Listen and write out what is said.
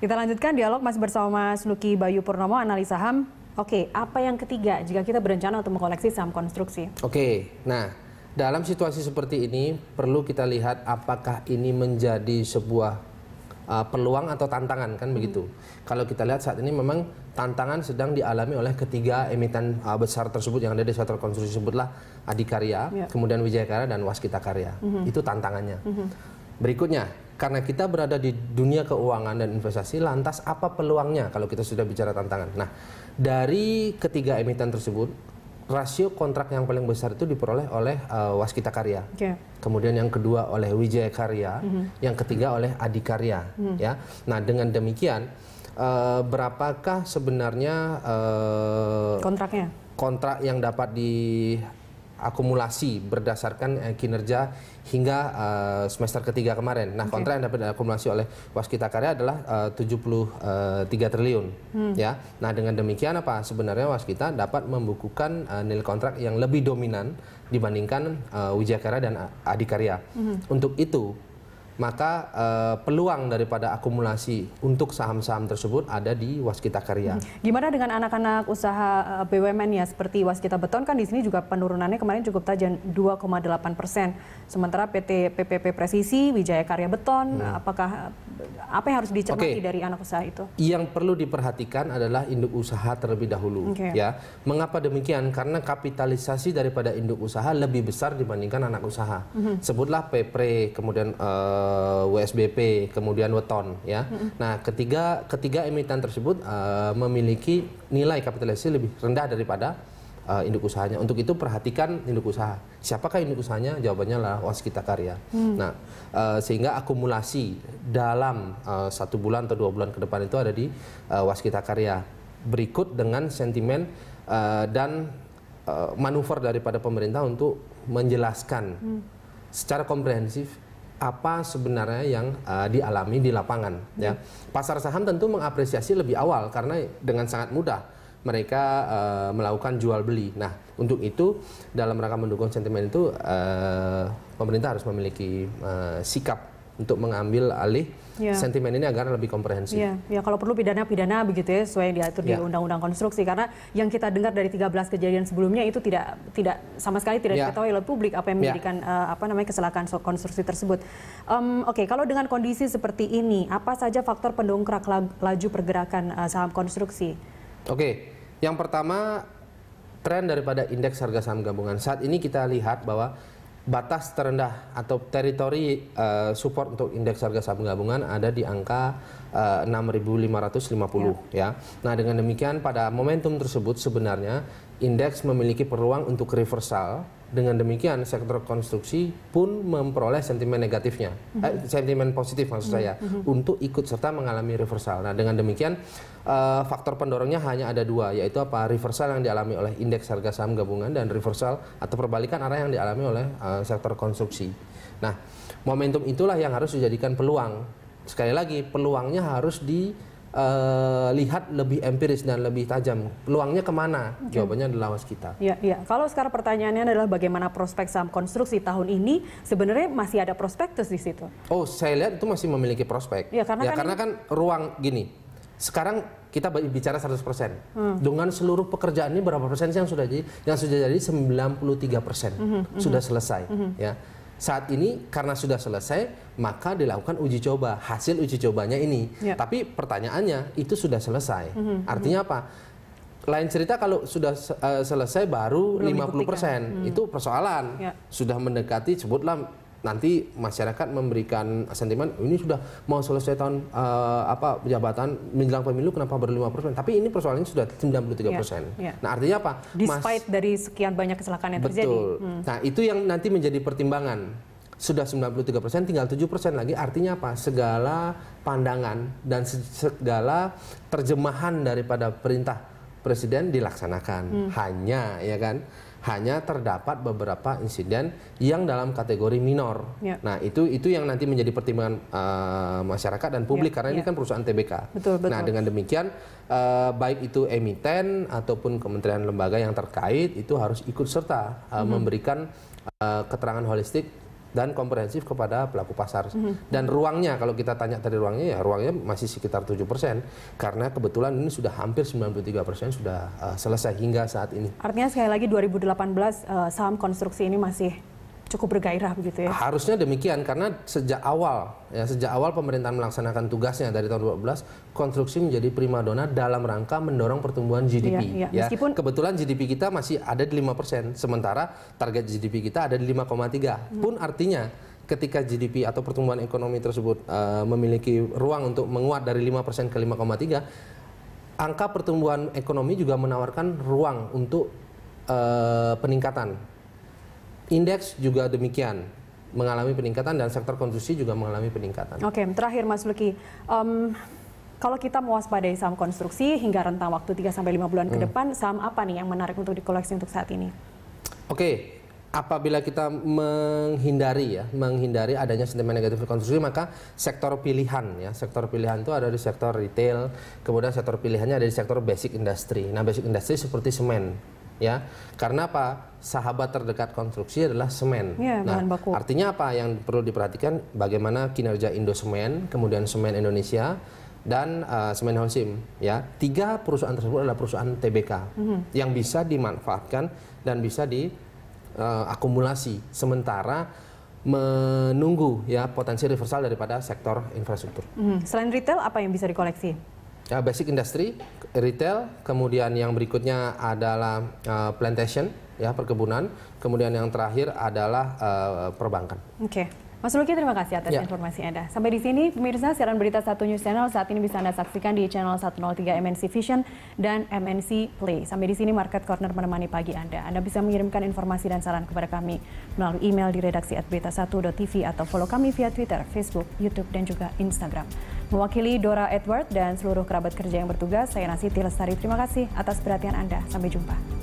Kita lanjutkan dialog masih bersama Mas Luki Bayu Purnomo, analis saham. Oke, apa yang ketiga jika kita berencana untuk mengkoleksi saham konstruksi? Oke, nah dalam situasi seperti ini perlu kita lihat apakah ini menjadi sebuah uh, peluang atau tantangan kan begitu. Hmm. Kalau kita lihat saat ini memang tantangan sedang dialami oleh ketiga emiten uh, besar tersebut yang ada di sektor konstruksi sebutlah Adikarya, yeah. kemudian Wijaya Karya dan Waskita Karya. Hmm. Itu tantangannya. Hmm. Berikutnya karena kita berada di dunia keuangan dan investasi, lantas apa peluangnya kalau kita sudah bicara tantangan? Nah, dari ketiga emiten tersebut, rasio kontrak yang paling besar itu diperoleh oleh uh, Waskita Karya. Okay. Kemudian yang kedua oleh Wijaya Karya, mm -hmm. yang ketiga oleh Adi Karya, mm -hmm. ya. Nah, dengan demikian uh, berapakah sebenarnya uh, kontraknya? Kontrak yang dapat di akumulasi berdasarkan eh, kinerja hingga uh, semester ketiga kemarin. Nah, okay. yang dapat diakumulasi oleh Waskita Karya adalah eh, uh, 73 triliun hmm. ya. Nah, dengan demikian apa sebenarnya Waskita dapat membukukan uh, nilai kontrak yang lebih dominan dibandingkan uh, Karya dan Adikarya. Hmm. Untuk itu maka eh, peluang daripada akumulasi untuk saham-saham tersebut ada di Waskita Karya. Hmm. Gimana dengan anak-anak usaha eh, BUMN ya seperti Waskita Beton kan di sini juga penurunannya kemarin cukup tajam 2,8 persen. Sementara PT PPP Presisi, Wijaya Karya Beton, nah. apakah apa yang harus dicermati okay. dari anak usaha itu? Yang perlu diperhatikan adalah induk usaha terlebih dahulu okay. ya. Mengapa demikian? Karena kapitalisasi daripada induk usaha lebih besar dibandingkan anak usaha. -hmm. Sebutlah PP kemudian eh, uh, eh, WSBP, kemudian weton ya. Nah, ketiga ketiga emiten tersebut uh, memiliki nilai kapitalisasi lebih rendah daripada uh, induk usahanya. Untuk itu perhatikan induk usaha. Siapakah induk usahanya? Jawabannya adalah waskita karya. Hmm. Nah, uh, sehingga akumulasi dalam uh, satu bulan atau dua bulan ke depan itu ada di uh, waskita karya. Berikut dengan sentimen uh, dan uh, manuver daripada pemerintah untuk menjelaskan hmm. secara komprehensif apa sebenarnya yang uh, dialami di lapangan ya. hmm. ya. Pasar saham tentu mengapresiasi lebih awal karena dengan sangat mudah mereka uh, melakukan jual beli. Nah, untuk itu dalam rangka mendukung sentimen itu uh, pemerintah harus memiliki uh, sikap untuk mengambil alih yeah. sentimen ini agar lebih komprehensif. Yeah. Ya, kalau perlu pidana-pidana begitu ya sesuai yang diatur yeah. di ya. Undang-Undang Konstruksi karena yang kita dengar dari 13 kejadian sebelumnya itu tidak tidak sama sekali tidak yeah. diketahui oleh publik apa yang ya. menjadikan yeah. uh, apa namanya kecelakaan konstruksi tersebut. Um, Oke, okay, kalau dengan kondisi seperti ini, apa saja faktor pendongkrak laju pergerakan uh, saham konstruksi? Oke, okay. yang pertama tren daripada indeks harga saham gabungan. Saat ini kita lihat bahwa batas terendah atau teritori uh, support untuk indeks harga saham gabungan ada di angka eh, uh, 6.550 ya. ya. Nah, dengan demikian pada momentum tersebut sebenarnya indeks memiliki peluang untuk reversal. Dengan demikian, sektor konstruksi pun memperoleh sentimen negatifnya, mm -hmm. eh, mhm. sentimen positif maksud mhm. saya, mm -hmm. untuk ikut serta mengalami reversal. Nah, dengan demikian uh, faktor pendorongnya hanya ada dua, yaitu apa reversal yang dialami oleh indeks harga saham gabungan dan reversal atau perbalikan arah yang dialami oleh uh, sektor konstruksi. Nah, momentum itulah yang harus dijadikan peluang. Sekali lagi, peluangnya harus di uh, lihat lebih empiris dan lebih tajam. Peluangnya kemana? Okay. Jawabannya adalah kita. Ya, ya. Kalau sekarang pertanyaannya adalah bagaimana prospek saham konstruksi tahun ini, sebenarnya masih ada prospektus di situ. Oh, saya lihat itu masih memiliki prospek. Ya, karena, ya, kan, karena kan ruang gini. Sekarang kita bicara 100 persen. Hmm. Dengan seluruh pekerjaan ini berapa persen sih yang sudah jadi? Yang sudah jadi 93 persen. -hmm, hmm sudah hmm. selesai. -hmm. hmm. ya saat ini karena sudah selesai, maka dilakukan uji coba. Hasil uji cobanya ini. Ya. Tapi pertanyaannya itu sudah selesai. Mm -hmm. Artinya apa? Lain cerita kalau sudah uh, selesai baru Belum 50%. persen Hmm. Itu persoalan. Ya. Sudah mendekati sebutlah nanti masyarakat memberikan sentimen ini sudah mau selesai tahun uh, apa jabatan menjelang pemilu kenapa baru persen Tapi ini persoalannya sudah 93%. Yeah, yeah. Nah, artinya apa? Despite Mas, dari sekian banyak kecelakaan yang betul. Hmm. Nah, itu yang nanti menjadi pertimbangan. Sudah 93%, tinggal 7% lagi. Artinya apa? Segala pandangan dan segala terjemahan daripada perintah presiden dilaksanakan. Hmm. Hanya ya kan hanya terdapat beberapa insiden yang dalam kategori minor. Ya. Nah itu itu yang nanti menjadi pertimbangan uh, masyarakat dan publik ya. karena ya. ini kan perusahaan TBK. Betul, betul. Nah dengan demikian uh, baik itu emiten ataupun kementerian lembaga yang terkait itu harus ikut serta uh, hmm. memberikan uh, keterangan holistik dan komprehensif kepada pelaku pasar. Mm-hmm. Dan ruangnya kalau kita tanya tadi ruangnya ya ruangnya masih sekitar 7% karena kebetulan ini sudah hampir 93% sudah uh, selesai hingga saat ini. Artinya sekali lagi 2018 uh, eh, saham konstruksi ini masih cukup bergairah begitu ya? Harusnya demikian karena sejak awal ya sejak awal pemerintahan melaksanakan tugasnya dari tahun 2012 konstruksi menjadi primadona dalam rangka mendorong pertumbuhan GDP. Iya, iya. Ya, Meskipun kebetulan GDP kita masih ada di 5% sementara target GDP kita ada di 5,3 hmm. pun artinya ketika GDP atau pertumbuhan ekonomi tersebut uh, memiliki ruang untuk menguat dari 5% ke 5,3 angka pertumbuhan ekonomi juga menawarkan ruang untuk uh, peningkatan Indeks juga demikian mengalami peningkatan dan sektor konstruksi juga mengalami peningkatan. Oke, terakhir Mas Luki, um, kalau kita mewaspadai saham konstruksi hingga rentang waktu 3 sampai 5 bulan hmm. ke depan, saham apa nih yang menarik untuk dikoleksi untuk saat ini? Oke, apabila kita menghindari ya, menghindari adanya sentimen negatif konstruksi, maka sektor pilihan ya, sektor pilihan itu ada di sektor retail, kemudian sektor pilihannya ada di sektor basic industry. Nah, basic industry seperti semen ya karena apa sahabat terdekat konstruksi adalah semen ya, nah bahan baku. artinya apa yang perlu diperhatikan bagaimana kinerja Indosemen kemudian Semen Indonesia dan uh, Semen Holcim ya tiga perusahaan tersebut adalah perusahaan TBK mm -hmm. yang bisa dimanfaatkan dan bisa diakumulasi eh, uh, sementara menunggu ya potensi reversal daripada sektor infrastruktur. Mm -hmm. Selain retail apa yang bisa dikoleksi? Ya, basic industry, retail, kemudian yang berikutnya adalah uh, plantation, ya perkebunan. Kemudian yang terakhir adalah uh, perbankan. Oke. Okay. Mas Luki, terima kasih atas ya. informasi Anda. Sampai di sini, pemirsa, siaran berita satu News Channel saat ini bisa Anda saksikan di channel 103 MNC Vision dan MNC Play. Sampai di sini, Market Corner menemani pagi Anda. Anda bisa mengirimkan informasi dan saran kepada kami melalui email di redaksi at berita1.tv atau follow kami via Twitter, Facebook, Youtube, dan juga Instagram. Mewakili Dora Edward dan seluruh kerabat kerja yang bertugas, saya Nasi Lestari. Terima kasih atas perhatian Anda. Sampai jumpa.